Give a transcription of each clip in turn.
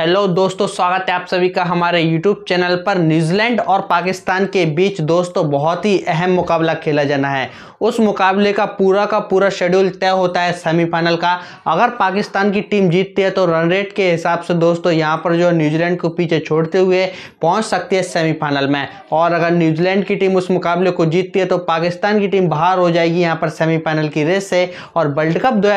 hello दोस्तों स्वागत है आप सभी का हमारे यूट्यूब चैनल पर न्यूजीलैंड और पाकिस्तान के बीच दोस्तों बहुत ही अहम मुकाबला खेला जाना है उस मुकाबले का पूरा का पूरा शेड्यूल तय होता है सेमीफाइनल का अगर पाकिस्तान की टीम जीतती है तो रन रेट के हिसाब से दोस्तों यहाँ पर जो न्यूजीलैंड को पीछे छोड़ते हुए पहुँच सकती है सेमीफाइनल में और अगर न्यूजीलैंड की टीम उस मुकाबले को जीतती है तो पाकिस्तान की टीम बाहर हो जाएगी यहाँ पर सेमीफाइनल की रेस से और वर्ल्ड कप दो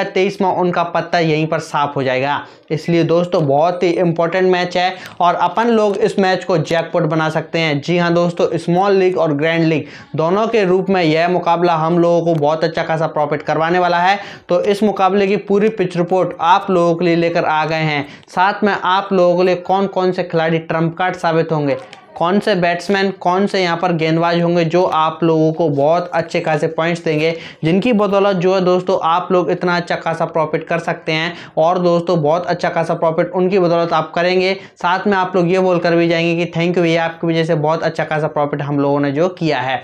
में उनका पत्ता यहीं पर साफ हो जाएगा इसलिए दोस्तों बहुत ही इंपॉर्टेंट मैच है और अपन लोग इस मैच को जैकपॉट बना सकते हैं जी हाँ दोस्तों स्मॉल लीग और ग्रैंड लीग दोनों के रूप में यह मुकाबला हम लोगों को बहुत अच्छा खासा प्रॉफिट करवाने वाला है तो इस मुकाबले की पूरी पिच रिपोर्ट आप लोगों के लिए लेकर आ गए हैं साथ में आप लोगों के लिए कौन कौन से खिलाड़ी ट्रम्प कार्ड साबित होंगे कौन से बैट्समैन कौन से यहाँ पर गेंदबाज होंगे जो आप लोगों को बहुत अच्छे खासे पॉइंट्स देंगे जिनकी बदौलत जो है दोस्तों आप लोग इतना अच्छा खासा प्रॉफिट कर सकते हैं और दोस्तों बहुत अच्छा खासा प्रॉफिट उनकी बदौलत आप करेंगे साथ में आप लोग ये बोल कर भी जाएंगे कि थैंक यू भैया आपकी वजह से बहुत अच्छा खासा प्रॉफिट हम लोगों ने जो किया है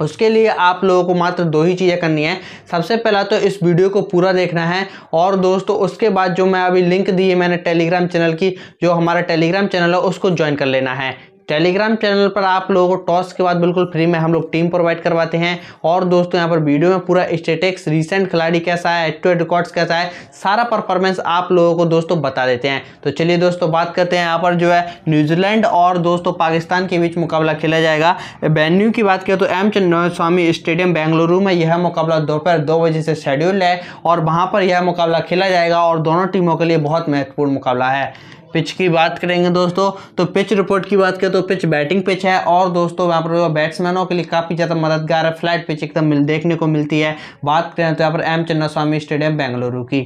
उसके लिए आप लोगों को मात्र दो ही चीज़ें करनी है सबसे पहला तो इस वीडियो को पूरा देखना है और दोस्तों उसके बाद जो मैं अभी लिंक दी है मैंने टेलीग्राम चैनल की जो हमारा टेलीग्राम चैनल है उसको ज्वाइन कर लेना है टेलीग्राम चैनल पर आप लोगों को टॉस के बाद बिल्कुल फ्री में हम लोग टीम प्रोवाइड करवाते हैं और दोस्तों यहाँ पर वीडियो में पूरा स्टेटिक्स रिसेंट खिलाड़ी कैसा है एट रिकॉर्ड्स कैसा है सारा परफॉर्मेंस आप लोगों को दोस्तों बता देते हैं तो चलिए दोस्तों बात करते हैं यहाँ पर जो है न्यूजीलैंड और दोस्तों पाकिस्तान के बीच मुकाबला खेला जाएगा वेन्यू की बात करें तो एम स्वामी स्टेडियम बेंगलुरु में यह मुकाबला दोपहर दो बजे से शेड्यूल है और वहाँ पर यह मुकाबला खेला जाएगा और दोनों टीमों के लिए बहुत महत्वपूर्ण मुकाबला है पिच की बात करेंगे दोस्तों तो पिच रिपोर्ट की बात करें तो पिच बैटिंग पिच है और दोस्तों यहाँ पर बैट्समैनों के लिए काफ़ी ज़्यादा मददगार है फ्लैट पिच एकदम देखने को मिलती है बात करें तो यहाँ पर एम स्वामी स्टेडियम बेंगलुरु की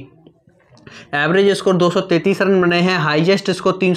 एवरेज स्कोर 233 रन बने हैं हाईएस्ट स्कोर तीन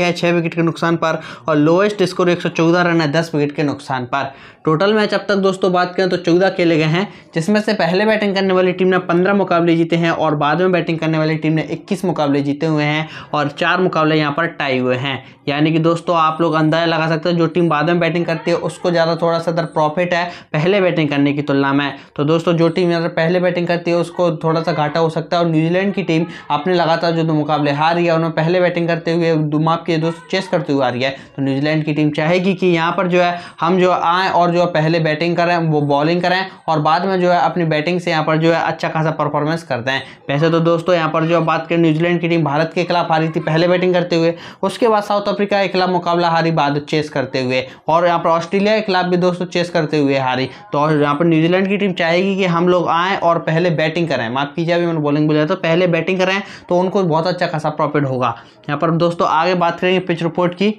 है छः विकेट के नुकसान पर और लोएस्ट स्कोर 114 रन है दस विकेट के नुकसान पर टोटल मैच अब तक दोस्तों बात करें तो चौदह खेले गए हैं जिसमें से पहले बैटिंग करने वाली टीम ने पंद्रह मुकाबले जीते हैं और बाद में बैटिंग करने वाली टीम ने इक्कीस मुकाबले जीते हुए हैं और चार मुकाबले यहाँ पर टाई हुए हैं यानी कि दोस्तों आप लोग अंदाजा लगा सकते हो जो टीम बाद में बैटिंग करती है उसको ज़्यादा थोड़ा सा इधर प्रॉफिट है पहले बैटिंग करने की तुलना में तो दोस्तों जो टीम इधर पहले बैटिंग करती है उसको थोड़ा सा घाटा हो सकता है और न्यूजीलैंड की टीम अपने लगातार जो मुकाबले हार रही है उन्होंने पहले बैटिंग करते हुए माप के दोस्तों चेस करते हुए आ रही है तो न्यूजीलैंड की टीम चाहेगी कि यहाँ पर जो है हम जो आएँ और जो पहले बैटिंग करें वो बॉलिंग करें और बाद में जो है अपनी बैटिंग से यहाँ पर जो है अच्छा खासा परफॉर्मेंस करते हैं वैसे तो दोस्तों यहाँ पर जो बात करें न्यूजीलैंड की टीम भारत के खिलाफ हारी थी पहले बैटिंग करते हुए उसके बाद साउथ अफ्रीका के खिलाफ मुकाबला हारी बाद चेस करते हुए और यहाँ पर ऑस्ट्रेलिया के खिलाफ भी दोस्तों चेस करते हुए हारी तो यहाँ पर न्यूजीलैंड की टीम चाहेगी कि हम लोग आएँ और पहले बैटिंग करें माफ कीजिए अभी मैंने बॉलिंग बोला तो पहले बैटिंग करें तो उनको बहुत अच्छा खासा प्रॉफिट होगा यहाँ पर दोस्तों आगे बात करेंगे पिच रिपोर्ट की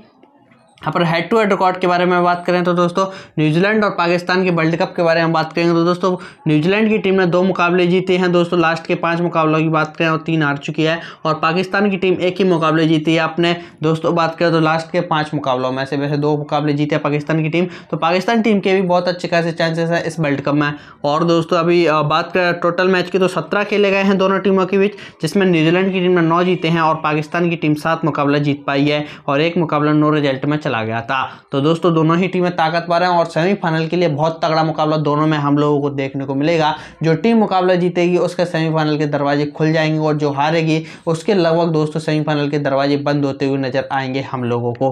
यहाँ पर हेड टू हेड रिकॉर्ड के बारे में बात करें तो दोस्तों न्यूजीलैंड और पाकिस्तान के वर्ल्ड कप के बारे में बात करेंगे तो दोस्तों न्यूजीलैंड की टीम ने दो मुकाबले जीते हैं दोस्तों लास्ट के पांच मुकाबलों की बात करें और तीन हार चुकी है और पाकिस्तान की टीम एक ही मुकाबले जीती है आपने दोस्तों बात करें तो लास्ट के पाँच मुकाबलों में से वैसे दो मुकाबले जीते हैं पाकिस्तान की टीम तो पाकिस्तान टीम के भी बहुत अच्छे खासे चांसेस हैं इस वर्ल्ड कप में और दोस्तों अभी बात करें टोटल मैच की तो सत्रह खेले गए हैं दोनों टीमों के बीच जिसमें न्यूजीलैंड की टीम ने नौ जीते हैं और पाकिस्तान की टीम सात मुकाबला जीत पाई है और एक मुकाबला नो रिजल्ट में चला चला गया था तो दोस्तों दोनों ही टीमें ताकत पर हैं और सेमीफाइनल के लिए बहुत तगड़ा मुकाबला दोनों में हम लोगों को देखने को मिलेगा जो टीम मुकाबला जीतेगी उसके सेमीफाइनल के दरवाजे खुल जाएंगे और जो हारेगी उसके लगभग दोस्तों सेमीफाइनल के दरवाजे बंद होते हुए नजर आएंगे हम लोगों को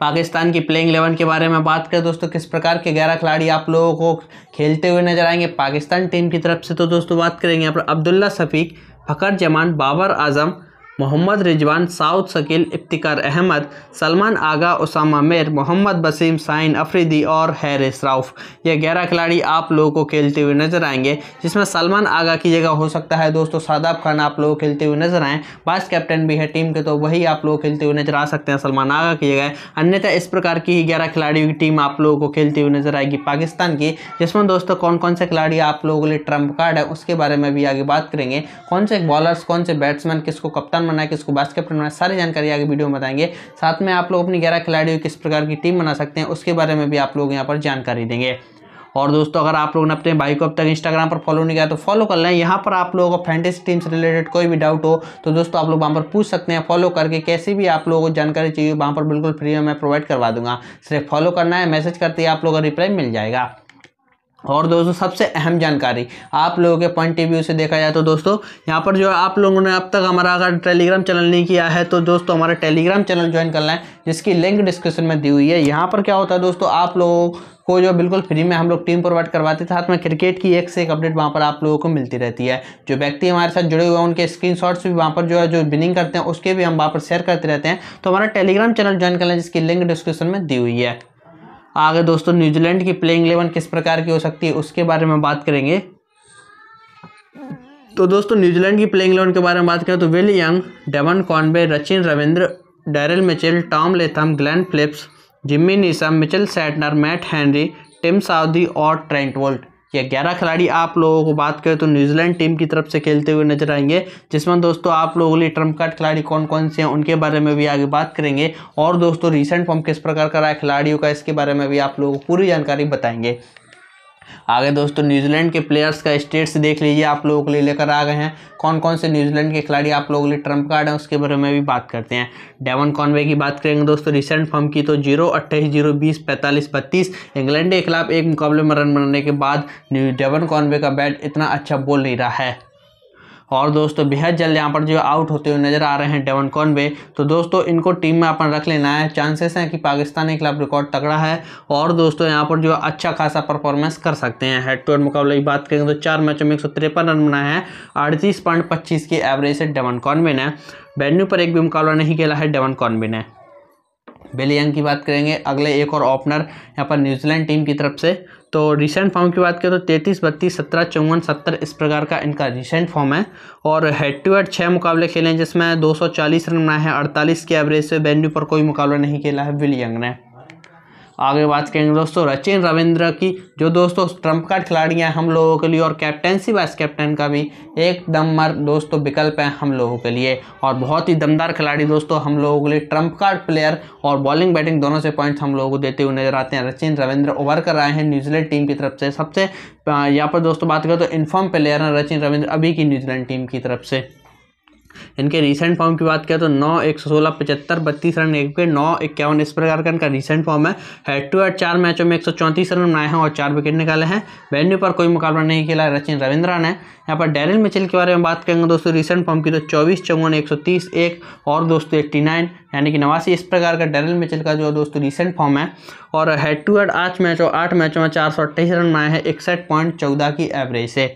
पाकिस्तान की प्लेइंग इलेवन के बारे में बात करें दोस्तों किस प्रकार के ग्यारह खिलाड़ी आप लोगों को खेलते हुए नजर आएंगे पाकिस्तान टीम की तरफ से तो दोस्तों बात करेंगे यहाँ पर अब्दुल्ला सफीक फ़कर जमान बाबर आजम मोहम्मद रिजवान साउद शकील इफ्तिकार अहमद सलमान आगा उसामा मेर मोहम्मद बसीम साइन अफरीदी और हैरिस राउफ ये ग्यारह खिलाड़ी आप लोगों को खेलते हुए नजर आएंगे जिसमें सलमान आगा की जगह हो सकता है दोस्तों शादाब खान आप लोग खेलते हुए नजर आएँ वाइस कैप्टन भी है टीम के तो वही आप लोग खेलते हुए नजर आ सकते हैं सलमान आगा की जगह अन्यथा इस प्रकार की ही ग्यारह खिलाड़ियों की टीम आप लोगों को खेलती हुई नजर आएगी पाकिस्तान की जिसमें दोस्तों कौन कौन से खिलाड़ी आप लोगों के लिए ट्रम्प कार्ड है उसके बारे में भी आगे बात करेंगे कौन से बॉलर्स कौन से बैट्समैन किसको कप्तान बनना है किसको वाइस कैप्टन बनना है सारी जानकारी आगे वीडियो में बताएंगे साथ में आप लोग अपनी ग्यारह खिलाड़ियों किस प्रकार की टीम बना सकते हैं उसके बारे में भी आप लोग यहाँ पर जानकारी देंगे और दोस्तों अगर आप लोग ने अपने भाई को अब तक इंस्टाग्राम पर फॉलो नहीं किया तो फॉलो कर लें यहाँ पर आप लोगों को फैंटेसी टीम से रिलेटेड कोई भी डाउट हो तो दोस्तों आप लोग वहाँ पर पूछ सकते हैं फॉलो करके कैसी भी आप लोगों को जानकारी चाहिए वहाँ पर बिल्कुल फ्री में मैं प्रोवाइड करवा दूंगा सिर्फ फॉलो करना है मैसेज करते ही आप लोगों का रिप्लाई मिल जाएगा और दोस्तों सबसे अहम जानकारी आप लोगों के पॉइंट ऑफ व्यू से देखा जाए तो दोस्तों यहाँ पर जो है आप लोगों ने अब तक हमारा अगर टेलीग्राम चैनल नहीं किया है तो दोस्तों हमारा टेलीग्राम चैनल ज्वाइन करना है जिसकी लिंक डिस्क्रिप्शन में दी हुई है यहाँ पर क्या होता है दोस्तों आप लोगों को जो बिल्कुल फ्री में हम लोग टीम प्रोवाइड करवाते थे साथ में क्रिकेट की एक से एक अपडेट वहाँ पर आप लोगों को मिलती रहती है जो व्यक्ति हमारे साथ जुड़े हुए हैं उनके स्क्रीन भी वहाँ पर जो है जो विनिंग करते हैं उसके भी हम वहाँ पर शेयर करते रहते हैं तो हमारा टेलीग्राम चैनल ज्वाइन करना है जिसकी लिंक डिस्क्रिप्शन में दी हुई है आगे दोस्तों न्यूजीलैंड की प्लेइंग इलेवन किस प्रकार की हो सकती है उसके बारे में बात करेंगे तो दोस्तों न्यूजीलैंड की प्लेइंग इलेवन के बारे में बात करें तो Will Young Devon Conway Rachin Ravindra Daryl Mitchell Tom Latham Glenn Phillips Jimmy Neesham Mitchell Santner Matt Henry Tim Southee और ट्रेंट वोल्ट ये ग्यारह खिलाड़ी आप लोगों को बात करें तो न्यूजीलैंड टीम की तरफ से खेलते हुए नजर आएंगे जिसमें दोस्तों आप लोगों के लिए ट्रम्प कार्ड खिलाड़ी कौन कौन से हैं उनके बारे में भी आगे बात करेंगे और दोस्तों रिसेंट फॉर्म किस प्रकार का रहा है खिलाड़ियों का इसके बारे में भी आप लोगों को पूरी जानकारी बताएंगे आगे दोस्तों न्यूजीलैंड के प्लेयर्स का स्टेट्स देख लीजिए आप लोगों के लिए लेकर आ गए हैं कौन कौन से न्यूजीलैंड के खिलाड़ी आप लोगों के लिए ट्रंप कार्ड हैं उसके बारे में भी बात करते हैं डेवन कॉनवे की बात करेंगे दोस्तों रिसेंट फॉर्म की तो जीरो अट्ठाईस जीरो बीस पैंतालीस बत्तीस इंग्लैंड के खिलाफ एक मुकाबले में रन बनाने के बाद डेवन कॉनवे का बैट इतना अच्छा बोल नहीं रहा है और दोस्तों बेहद जल्द यहाँ पर जो आउट होते हुए नजर आ रहे हैं डेवन कॉनवे तो दोस्तों इनको टीम में अपन रख लेना है चांसेस हैं कि पाकिस्तान के खिलाफ रिकॉर्ड तगड़ा है और दोस्तों यहाँ पर जो अच्छा खासा परफॉर्मेंस कर सकते हैं हेड टू हेड मुकाबले की बात करेंगे तो चार मैचों में एक रन बनाए हैं अड़तीस पॉइंट पच्चीस की एवरेज से डेवन कॉनवे ने वेन्यू पर एक भी मुकाबला नहीं खेला है डेवन कॉनवे ने बेलियंग की बात करेंगे अगले एक और ओपनर यहाँ पर न्यूजीलैंड टीम की तरफ से तो रिसेंट फॉर्म की बात करें तो तैंतीस बत्तीस सत्रह चौवन सत्तर इस प्रकार का इनका रिसेंट फॉर्म है और हेड टू हेड छः मुकाबले खेले हैं जिसमें 240 रन बनाए हैं 48 के एवरेज से बेन्यू पर कोई मुकाबला नहीं खेला है विलियंग ने आगे बात करेंगे दोस्तों रचिन रविंद्र की जो दोस्तों ट्रंप कार्ड खिलाड़ी हैं हम लोगों के लिए और कैप्टनसी वाइस कैप्टन का भी एक दमर दोस्तों विकल्प है हम लोगों के लिए और बहुत ही दमदार खिलाड़ी दोस्तों हम लोगों के लिए ट्रंप कार्ड प्लेयर और बॉलिंग बैटिंग दोनों से पॉइंट्स हम लोगों को देते हुए नजर आते हैं रचिन रविंद्र ओवर कर आए हैं न्यूजीलैंड टीम की तरफ से सबसे यहाँ पर दोस्तों बात करें तो इन्फॉर्म प्लेयर हैं रचिन रविंद्र अभी की न्यूजीलैंड टीम की तरफ से इनके रिसेंट फॉर्म की बात करें तो नौ एक सौ सोलह पचहत्तर बत्तीस रन एक विकेट नौ इक्यावन इस प्रकार का इनका रिसेंट फॉर्म है हेड टू हेड चार मैचों में एक सौ चौंतीस रन बनाए हैं और चार विकेट निकाले हैं वेन्यू पर कोई मुकाबला नहीं खेला है रचिन रविंद्रा ने यहाँ पर डैरिल मिचिल के बारे में बात करेंगे दोस्तों रिसेंट फॉर्म की तो चौबीस चौवन एक सौ तीस एक और दोस्तों एट्टी नाइन यानी कि नवासी इस प्रकार का डेरिल मिचिल का जो दोस्तों रिसेंट फॉर्म है और हेड टू हेड आठ मैचों आठ मैचों में चार सौ अट्ठाईस रन बनाए हैं इकसठ पॉइंट चौदह की एवरेज से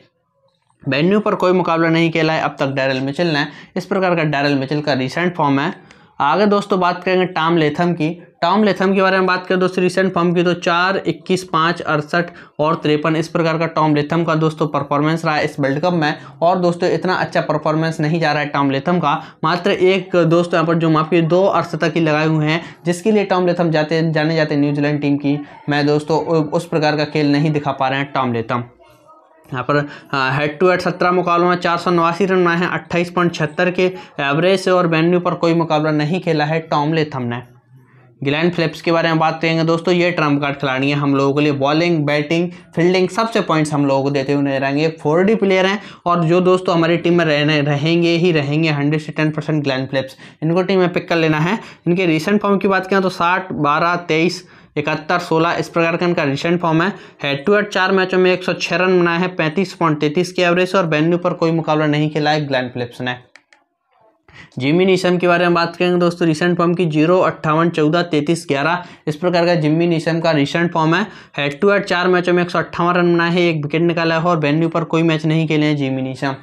वेन्यू पर कोई मुकाबला नहीं खेला है अब तक डैरल मिचल ने इस प्रकार का डैरल मिचल का रिसेंट फॉर्म है आगे दोस्तों बात करेंगे टॉम लेथम की टॉम लेथम के बारे में बात करें दोस्तों रिसेंट फॉर्म की तो चार इक्कीस पाँच अड़सठ और तिरपन इस प्रकार का टॉम लेथम का दोस्तों परफॉर्मेंस रहा है इस वर्ल्ड कप में और दोस्तों इतना अच्छा परफॉर्मेंस नहीं जा रहा है टॉम लेथम का मात्र एक दोस्तों यहाँ पर जो माफी दो तक ही लगाए हुए हैं जिसके लिए टॉम लेथम जाते जाने जाते न्यूजीलैंड टीम की मैं दोस्तों उस प्रकार का खेल नहीं दिखा पा रहे हैं टॉम लेथम यहाँ पर हेड टू हेड सत्रह मुकाबलों में चार सौ नवासी रन बनाए हैं अट्ठाईस पॉइंट छिहत्तर के एवरेज से और वेन्यू पर कोई मुकाबला नहीं खेला है टॉम लेथम ने ग्लैन फिलिप्स के बारे में बात करेंगे दोस्तों ये ट्रम्प कार्ड खिलाड़ी है हम लोगों के लिए बॉलिंग बैटिंग फील्डिंग सबसे पॉइंट्स हम लोगों को देते हुए नजर आएंगे फोर डी प्लेयर हैं और जो दोस्तों हमारी टीम में रहने रहेंगे ही रहेंगे हंड्रेड से टेन परसेंट ग्लैन फिलिप्स इनको टीम में पिक कर लेना है इनके रिसेंट फॉर्म की बात करें तो साठ बारह तेईस इकहत्तर सोलह इस प्रकार का इनका रिसेंट फॉर्म है हेड टू हेड चार मैचों में एक सौ छः रन बनाए हैं पैंतीस पॉइंट तैतीस की एवरेज और बेन्यू पर कोई मुकाबला नहीं खेला है ग्लैंड फिलिप्स ने जिमी निशम के बारे में बात करेंगे दोस्तों रिसेंट फॉर्म की जीरो अट्ठावन चौदह तैतीस ग्यारह इस प्रकार का जिमी निशम का रिसेंट फॉर्म है हेड टू हेड चार मैचों में एक सौ अट्ठावन रन बनाए हैं एक विकेट निकाला है और बेन्यू पर कोई मैच नहीं खेले हैं जिमी नीशम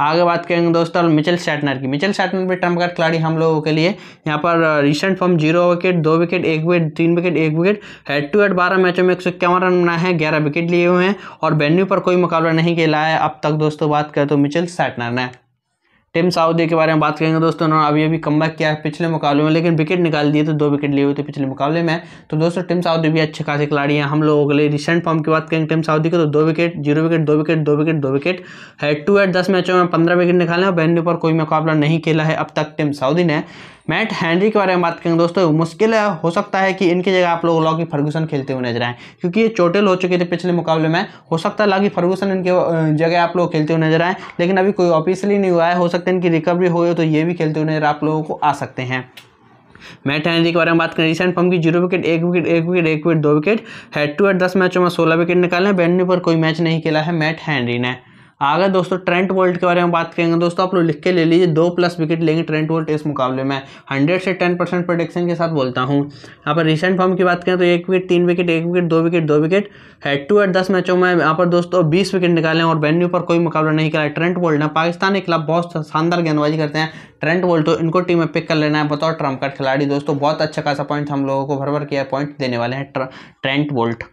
आगे बात करेंगे दोस्तों मिचल सैटनर की मिचेल सैटनर भी ट्रम्प कार्ड खिलाड़ी हम लोगों के लिए यहाँ पर रिसेंट फॉर्म जीरो विकेट दो विकेट एक विकेट तीन विकेट एक विकेट हेड टू हेड बारह मैचों में एक सौ इक्यावन रन बनाए हैं ग्यारह विकेट लिए हुए हैं और वेन्यू पर कोई मुकाबला नहीं खेला है अब तक दोस्तों बात करें तो मिचेल सैटनर ने टिम साउदी के बारे में बात करेंगे दोस्तों उन्होंने अभी अभी कम किया है पिछले मुकाबले में लेकिन विकेट निकाल दिए तो दो विकेट लिए हुए थे पिछले मुकाबले में तो दोस्तों टिम साउदी भी अच्छे खासे खिलाड़ी हैं हम लोगों के लिए रिसेंट फॉर्म की बात करेंगे टिम साउदी का तो दो विकेट जीरो विकेट दो विकेट दो विकेट दो विकेट हेड टू हेड दस मैचों में पंद्रह विकेट निकाले और वेन्यू पर कोई मुकाबला नहीं खेला है अब तक टिम साउदी ने मैट हैंनरी के बारे में बात करेंगे दोस्तों मुश्किल हो सकता है कि इनकी जगह आप लोग लॉकी फर्गूसन खेलते हुए नजर आए क्योंकि ये चोटिल हो चुके थे पिछले मुकाबले में हो सकता है लॉकी फर्गूसन इनके जगह आप लोग खेलते हुए नजर आए लेकिन अभी कोई ऑफिशियली नहीं हुआ है हो सकता है इनकी रिकवरी हो तो ये भी खेलते हुए नजर आप लोगों को आ सकते हैं मैट हैनरी के बारे में बात करें रिसेंट फॉर्म की जीरो विकेट एक विकेट एक विकेट एक विकेट दो विकेट हेड टू हेड दस मैचों में सोलह विकेट निकाले बैंड पर कोई मैच नहीं खेला है मैट हैनरी ने आगे दोस्तों ट्रेंट वोल्ट के बारे में बात करेंगे दोस्तों आप लोग लिख के ले लीजिए दो प्लस विकेट लेंगे ट्रेंट वोल्ट इस मुकाबले में हंड्रेड से टेन परसेंट प्रोडिक्शन के साथ बोलता हूँ यहाँ पर रिसेंट फॉर्म की बात करें तो एक विकेट तीन विकेट एक विकेट दो विकेट दो विकेट हेड टू हेड दस मैचों में यहाँ पर दोस्तों बीस विकेट निकालें और वेन्यू पर कोई मुकाबला नहीं कराए ट्रेंट वोल्ट ना पाकिस्तान के खिलाफ बहुत शानदार गेंदबाजी करते हैं ट्रेंट वोल्ट तो इनको टीम में पिक कर लेना है बताओ ट्रम्प का खिलाड़ी दोस्तों बहुत अच्छा खासा पॉइंट हम लोगों को भर भर किया पॉइंट देने वाले हैं ट्रेंट वोल्ट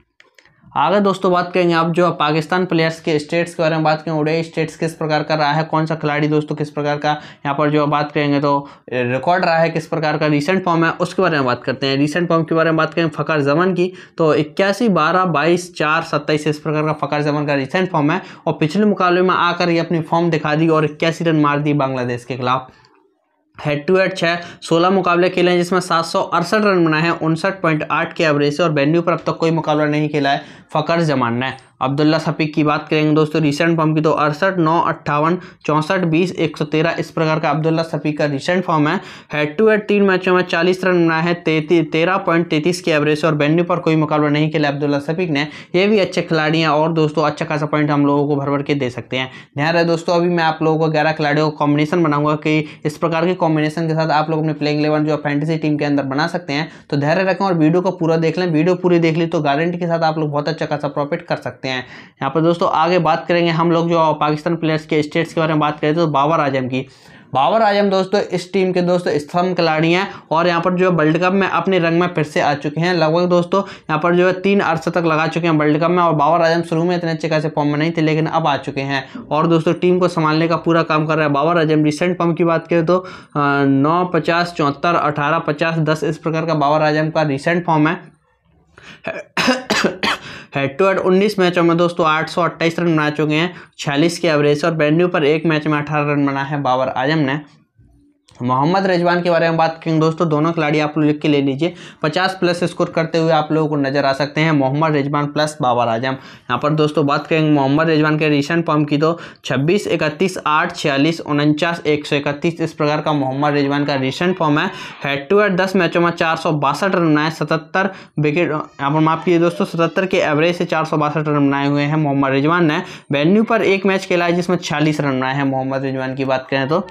आगे दोस्तों बात करेंगे आप जो पाकिस्तान प्लेयर्स के स्टेट्स के बारे में बात करें उड़े स्टेट्स किस प्रकार का रहा है कौन सा खिलाड़ी दोस्तों किस प्रकार का यहाँ पर जो बात करेंगे तो रिकॉर्ड रहा है किस प्रकार का रिसेंट फॉर्म है उसके बारे में बात करते हैं रिसेंट फॉर्म के बारे में बात करें फ़कर जमन की तो इक्यासी बारह बाईस चार सत्ताईस इस प्रकार का फ़कर जमन का रिसेंट फॉर्म है और पिछले मुकाबले में आकर ये अपनी फॉर्म दिखा दी और इक्यासी रन मार दी बांग्लादेश के खिलाफ हेड टू हेड छः सोलह मुकाबले खेले हैं जिसमें सात सौ अड़सठ रन बनाए हैं उनसठ पॉइंट आठ के एवरेज से और बैन्यू पर अब तक कोई मुकाबला नहीं खेला है फ़कर जमान ने अब्दुल्ला सफ़ीक की बात करेंगे दोस्तों रिसेंट फॉर्म की तो अड़सठ नौ अट्ठावन चौंसठ बीस एक सौ तेरह इस प्रकार का अब्दुल्ला सफ़ीक का रिसेंट फॉर्म है हेड टू हेड तीन मैचों में चालीस रन बनाए हैं तेती तेरह पॉइंट तैतीस की एवरेज और बैन्यू पर कोई मुकाबला नहीं खेला अब्दुल्ला सफीक ने ये भी अच्छे खिलाड़ी हैं और दोस्तों अच्छा खासा पॉइंट हम लोगों को भर भर के दे सकते हैं ध्यान रहे दोस्तों अभी मैं आप लोगों को ग्यारह खिलाड़ियों का कॉम्बिनेशन बनाऊंगा कि इस प्रकार के कॉम्बिनेशन के साथ आप लोग अपने प्लेइंग इलेवन जो फैंटेसी टीम के अंदर बना सकते हैं तो धैर्य रखें और वीडियो को पूरा देख लें वीडियो पूरी देख ली तो गारंटी के साथ आप लोग बहुत अच्छा खासा प्रॉफिट कर सकते हैं सकते हैं यहाँ पर दोस्तों आगे बात करेंगे हम लोग जो पाकिस्तान प्लेयर्स के स्टेट्स के बारे में बात करें तो बाबर आजम की बाबर आजम दोस्तों इस टीम के दोस्तों स्तंभ खिलाड़ी हैं और यहाँ पर जो है वर्ल्ड कप में अपने रंग में फिर से आ चुके हैं लगभग दोस्तों यहाँ पर जो है तीन अर्थ तक लगा चुके हैं वर्ल्ड कप में और बाबर आजम शुरू में इतने अच्छे खासे फॉर्म में नहीं थे लेकिन अब आ चुके हैं और दोस्तों टीम को संभालने का पूरा काम कर रहे हैं बाबर आजम रिसेंट फॉर्म की बात करें तो नौ पचास चौहत्तर अठारह पचास दस इस प्रकार का बाबर आजम का रिसेंट फॉर्म है हेड टू हेड उन्नीस मैचों में दोस्तों आठ सौ रन बना चुके हैं छियालीस के एवरेज और वेन्यू पर एक मैच में अठारह रन बना है बाबर आजम ने मोहम्मद रिजवान के बारे में बात करेंगे दोस्तों दोनों खिलाड़ी आप लोग लिख के ले लीजिए 50 प्लस स्कोर करते हुए आप लोगों को नजर आ सकते हैं मोहम्मद रिजवान प्लस बाबर आजम यहाँ पर दोस्तों बात करेंगे मोहम्मद रिजवान के रिसेंट फॉर्म की तो 26 इकतीस आठ छियालीस उनचास एक सौ इकतीस इस प्रकार का मोहम्मद रिजवान का रिसेंट फॉर्म है हेड टू हेड दस मैचों में चार सौ बासठ रन बनाए सतहत्तर विकेट यहाँ पर माफ कीजिए दोस्तों सतहत्तर के एवरेज से चार सौ बासठ रन बनाए हुए हैं मोहम्मद रिजवान ने वेन्यू पर एक मैच खेला है जिसमें छियालीस रन बनाए हैं मोहम्मद रिजवान की बात करें तो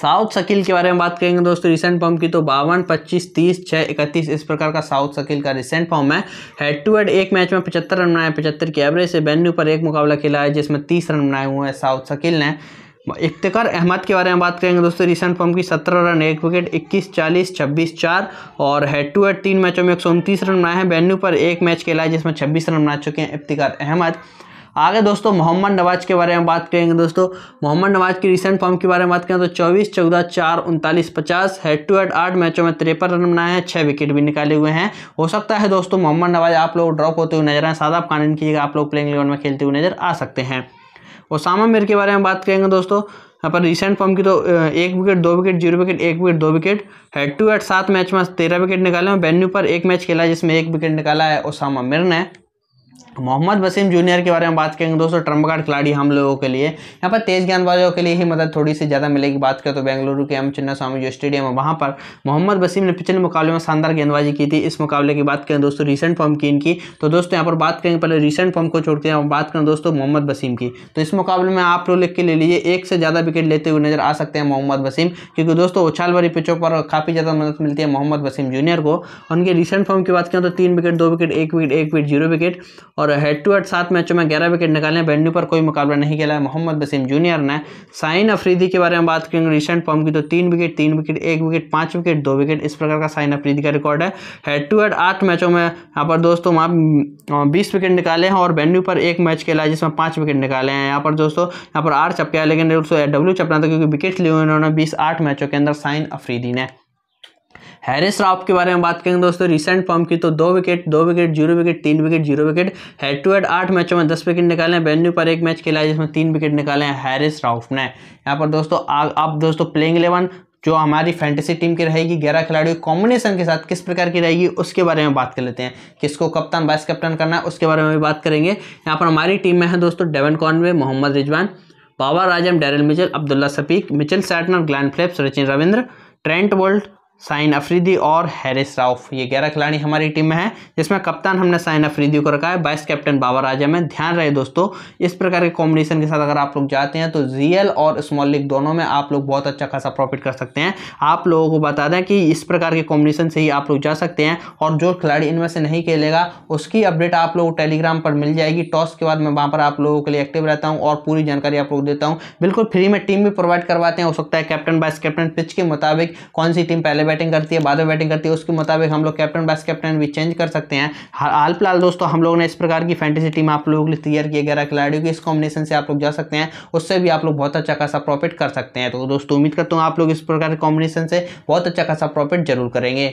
साउथ शकील के बारे में बात करेंगे दोस्तों रिसेंट फॉर्म की तो बावन पच्चीस तीस छः इकतीस इस प्रकार का साउथ शकील का रिसेंट फॉर्म है हेड टू हेड एक मैच में पचहत्तर रन बनाए पचहत्तर की एवरेज से वेन्यू पर एक मुकाबला खेला है जिसमें तीस रन बनाए हुए हैं साउथ सकिल ने इफ्तिकार अहमद के बारे में बात करेंगे दोस्तों रिसेंट फॉर्म की सत्रह रन एक विकेट इक्कीस चालीस छब्बीस चार और हेड टू हेड तीन मैचों में एक रन बनाए हैं वेन्यू पर एक मैच खेला है जिसमें छब्बीस रन बना चुके हैं इफ्तिकार अहमद आगे दोस्तों मोहम्मद नवाज के बारे में बात करेंगे दोस्तों मोहम्मद नवाज की रिसेंट फॉर्म के बारे में बात करें तो चौबीस चौदह चार उनतालीस पचास हेड टू हेड आठ मैचों में तिरपन रन बनाए हैं छः विकेट भी निकाले हुए हैं हो सकता है दोस्तों मोहम्मद नवाज आप लोग ड्रॉप होते हुए नजर आए सादा कानून की जगह आप लोग प्लेइंग इलेवन में खेलते हुए नजर आ सकते हैं ओसामा मिर के बारे में बात करेंगे दोस्तों यहाँ पर रिसेंट फॉर्म की तो एक विकेट दो विकेट जीरो विकेट एक विकेट दो विकेट हेड टू हेड सात मैच में तेरह विकेट निकाले हैं वेन्यू पर एक मैच खेला जिसमें एक विकेट निकाला है ओसामा मिर ने मोहम्मद वसीम जूनियर के बारे में बात करेंगे दोस्तों ट्रम्प कार्ड खिलाड़ी हम लोगों के लिए यहाँ पर तेज गेंदबाजों के लिए ही मदद थोड़ी सी ज़्यादा मिलेगी बात करें तो बेंगलुरु के एम चिन्ना स्वामी जो स्टेडियम है वहाँ पर मोहम्मद वसीम ने पिछले मुकाबले में शानदार गेंदबाजी की थी इस मुकाबले की बात करें दोस्तों रिसेंट फॉर्म की इनकी तो दोस्तों यहाँ पर बात करेंगे पहले रिसेंट फॉर्म को छोड़ते हैं बात करें दोस्तों मोहम्मद वसीम की तो इस मुकाबले में आप लोग लिख के ले लीजिए एक से ज़्यादा विकेट लेते हुए नजर आ सकते हैं मोहम्मद वसीम क्योंकि दोस्तों उछाल भरी पिचों पर काफ़ी ज़्यादा मदद मिलती है मोहम्मद वसीम जूनियर को उनके रिसेंट फॉर्म की बात करें तो तीन विकेट दो विकेट एक विकेट एक विकेट जीरो विकेट और हेड टू हेड सात मैचों में ग्यारह विकेट निकाले वेन्यू पर कोई मुकाबला नहीं खेला है मोहम्मद बसीम जूनियर ने साइन अफरीदी के बारे में बात करेंगे रिसेंट फॉर्म की तो तीन विकेट तीन विकेट एक विकेट पाँच विकेट दो विकेट इस प्रकार का साइन अफरीदी का रिकॉर्ड है हेड टू हेड आठ मैचों में यहाँ पर दोस्तों वहाँ बीस विकेट निकाले हैं और वेन्यू पर एक मैच खेला है जिसमें पाँच विकेट निकाले हैं यहाँ पर दोस्तों यहाँ पर आर चपके लेकिन डब्ल्यू चपना था क्योंकि विकेट लिए उन्होंने बीस आठ मैचों के अंदर साइन अफरीदी ने हैरिस राउ के बारे में बात करेंगे दोस्तों रिसेंट फॉर्म की तो दो विकेट दो विकेट जीरो विकेट तीन wicket zero wicket head to head आठ मैचों में दस विकेट निकाले हैं बेन्यू पर एक मैच खेला है जिसमें तीन विकेट निकाले हैं हैरिस राउफ ने यहाँ पर दोस्तों आप दोस्तों प्लेइंग इलेवन जो हमारी फैंटेसी टीम की रहेगी ग्यारह खिलाड़ियों कॉम्बिनेशन के साथ किस प्रकार की रहेगी उसके बारे में बात कर लेते हैं किसको कप्तान वाइस कप्तान करना है उसके बारे में भी बात करेंगे यहाँ पर हमारी टीम में है दोस्तों Devon Conway Mohammad Rizwan Babar Azam Daryl Mitchell Abdullah Shafique Mitchell Santner Glenn Phillips Rachin Ravindra Trent Boult Shaheen Afridi और हैरिस राउफ ये ग्यारह खिलाड़ी हमारी टीम में है जिसमें कप्तान हमने साइन अफरीदी को रखा है वाइस कैप्टन बाबर आजम है ध्यान रहे दोस्तों इस प्रकार के कॉम्बिनेशन के साथ अगर आप लोग जाते हैं तो रियल और स्मॉल लीग दोनों में आप लोग बहुत अच्छा खासा प्रॉफिट कर सकते हैं आप लोगों को बता दें कि इस प्रकार के कॉम्बिनेशन से ही आप लोग जा सकते हैं और जो खिलाड़ी इनमें से नहीं खेलेगा उसकी अपडेट आप लोग टेलीग्राम पर मिल जाएगी टॉस के बाद मैं वहाँ पर आप लोगों के लिए एक्टिव रहता हूँ और पूरी जानकारी आप लोग देता हूँ बिल्कुल फ्री में टीम भी प्रोवाइड करवाते हैं हो सकता है कैप्टन वाइस कैप्टन पिच के मुताबिक कौन सी टीम पहले बैटिंग करती है बाद में बैटिंग करती है उसके मुताबिक हम लोग कैप्टन वाइस कैप्टन भी चेंज कर सकते हैं हाल फिलहाल दोस्तों हम लोगों ने इस प्रकार की फैंटेसी टीम आप लोगों के लिए तैयार किया ग्यारह खिलाड़ियों की इस कॉम्बिनेशन से आप लोग जा सकते हैं उससे भी आप लोग बहुत अच्छा खासा प्रॉफिट कर सकते हैं तो दोस्तों उम्मीद करता हूँ आप लोग इस प्रकार के कॉम्बिनेशन से बहुत अच्छा खासा प्रॉफिट जरूर करेंगे